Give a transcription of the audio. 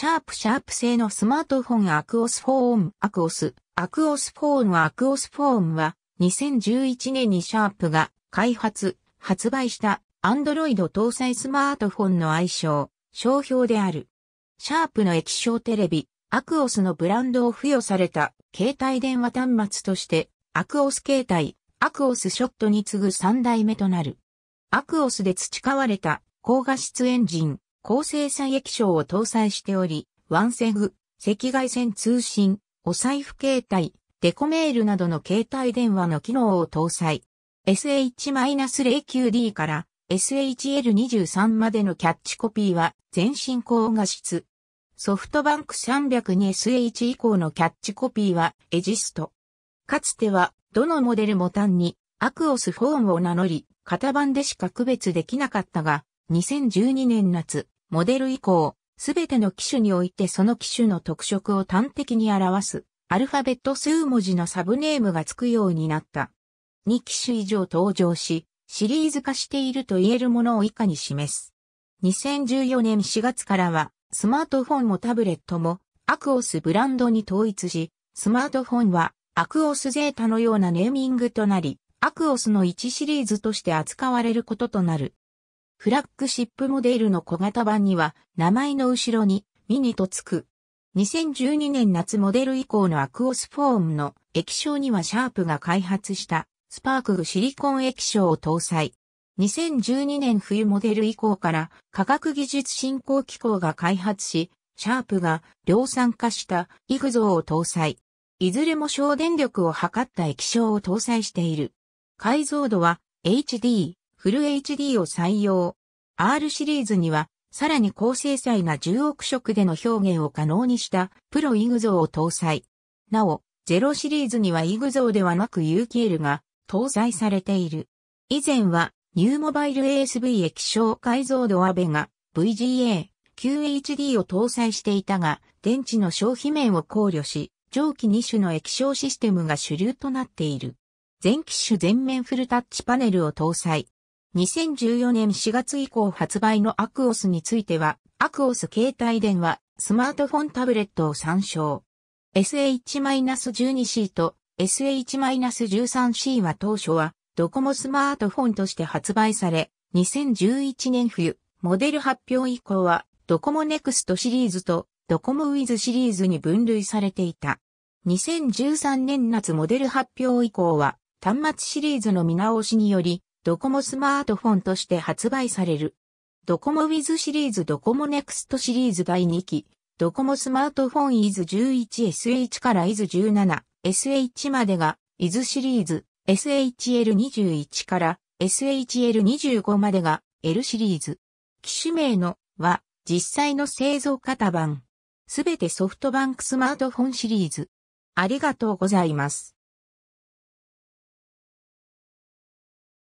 シャープシャープ製のスマートフォンアクオスフォーンアクオス、アクオスフォーンアクオスフォーンは2011年にシャープが開発、発売したアンドロイド搭載スマートフォンの愛称、商標である。シャープの液晶テレビ、アクオスのブランドを付与された携帯電話端末として、アクオス携帯、アクオスショットに次ぐ3代目となる。アクオスで培われた高画質エンジン、高精細液晶を搭載しており、ワンセグ、赤外線通信、お財布携帯、デコメールなどの携帯電話の機能を搭載。SH-09D から SHL23 までのキャッチコピーは全身高画質。ソフトバンク3 0 2 s h 以降のキャッチコピーはエジスト。かつてはどのモデルも単にアクオスフォームを名乗り、型番でしか区別できなかったが、2012年夏、モデル以降、すべての機種においてその機種の特色を端的に表す、アルファベット数文字のサブネームが付くようになった。2機種以上登場し、シリーズ化していると言えるものを以下に示す。2014年4月からは、スマートフォンもタブレットも、アクオスブランドに統一し、スマートフォンは、アクオスゼータのようなネーミングとなり、アクオスの1シリーズとして扱われることとなる。フラッグシップモデルの小型版には、名前の後ろにミニとつく。2012年夏モデル以降のアクオスフォームの液晶にはシャープが開発したスパークシリコン液晶を搭載。2012年冬モデル以降から科学技術振興機構が開発し、シャープが量産化したイグゾーを搭載。いずれも省電力を測った液晶を搭載している。解像度は HD、フル HD を採用。R シリーズには、さらに高精細な10億色での表現を可能にしたプロイグゾーを搭載。なお、ゼロシリーズにはイグゾーではなく UKL が搭載されている。以前は、ニューモバイル ASV 液晶解像度アベが VGA、QHD を搭載していたが、電池の消費面を考慮し、上記2種の液晶システムが主流となっている。全機種全面フルタッチパネルを搭載。2014年4月以降発売のアクオスについては、アクオス携帯電話、スマートフォンタブレットを参照。SH-12C と SH-13C は当初はドコモスマートフォンとして発売され、2011年冬、モデル発表以降はドコモネクストシリーズとドコモウィズシリーズに分類されていた。2013年夏モデル発表以降は端末シリーズの見直しによりドコモスマートフォンとして発売される。ドコモウィズシリーズドコモネクストシリーズ第2期、ドコモスマートフォンイズ1 1 s h からイズ1 7 s h までが、イズシリーズ SHL21 から SHL25 までが L シリーズ。機種名のは実際の製造型版。すべてソフトバンクスマートフォンシリーズ。ありがとうございます。